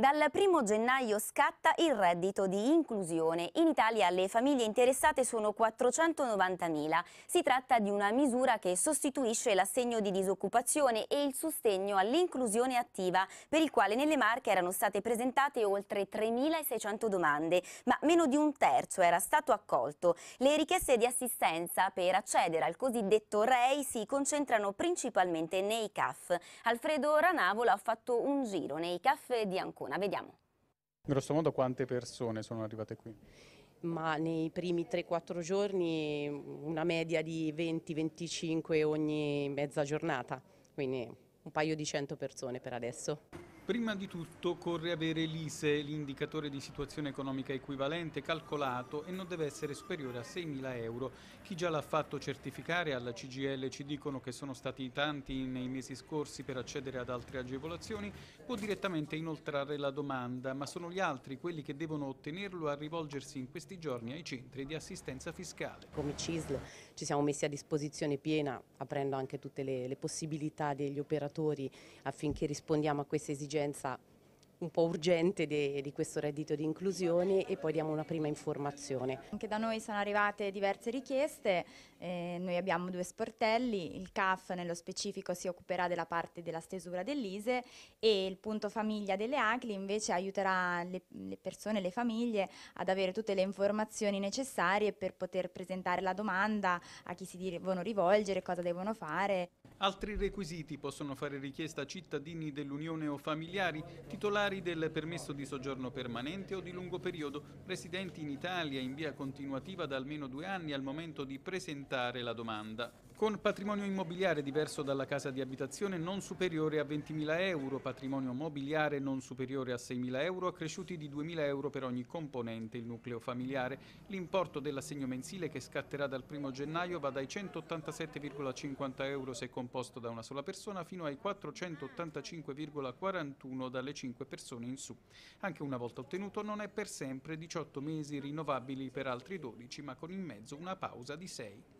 Dal 1 gennaio scatta il reddito di inclusione. In Italia le famiglie interessate sono 490.000. Si tratta di una misura che sostituisce l'assegno di disoccupazione e il sostegno all'inclusione attiva, per il quale nelle Marche erano state presentate oltre 3.600 domande, ma meno di un terzo era stato accolto. Le richieste di assistenza per accedere al cosiddetto REI si concentrano principalmente nei CAF. Alfredo Ranavola ha fatto un giro nei CAF di Ancona. Savona. Vediamo. Grosso modo quante persone sono arrivate qui? ma nei primi 3-4 giorni una media di 20-25 ogni mezza giornata, quindi un paio di 100 persone per adesso. Prima di tutto corre avere l'ISE, l'indicatore di situazione economica equivalente, calcolato e non deve essere superiore a 6.000 euro. Chi già l'ha fatto certificare alla CGL ci dicono che sono stati tanti nei mesi scorsi per accedere ad altre agevolazioni, può direttamente inoltrare la domanda, ma sono gli altri quelli che devono ottenerlo a rivolgersi in questi giorni ai centri di assistenza fiscale. Come CISL ci siamo messi a disposizione piena, aprendo anche tutte le, le possibilità degli operatori affinché rispondiamo a questa esigenza un po' urgente di, di questo reddito di inclusione e poi diamo una prima informazione. Anche da noi sono arrivate diverse richieste, eh, noi abbiamo due sportelli, il CAF nello specifico si occuperà della parte della stesura dell'ISE e il punto famiglia delle Agli invece aiuterà le, le persone, le famiglie ad avere tutte le informazioni necessarie per poter presentare la domanda a chi si devono rivolgere, cosa devono fare. Altri requisiti possono fare richiesta cittadini dell'Unione o familiari, titolari del permesso di soggiorno permanente o di lungo periodo, residenti in Italia in via continuativa da almeno due anni al momento di presentare la domanda con patrimonio immobiliare diverso dalla casa di abitazione non superiore a 20.000 euro, patrimonio mobiliare non superiore a 6.000 euro, accresciuti di 2.000 euro per ogni componente il nucleo familiare. L'importo dell'assegno mensile che scatterà dal 1 gennaio va dai 187,50 euro se composto da una sola persona fino ai 485,41 dalle 5 persone in su. Anche una volta ottenuto non è per sempre 18 mesi rinnovabili per altri 12, ma con in mezzo una pausa di 6.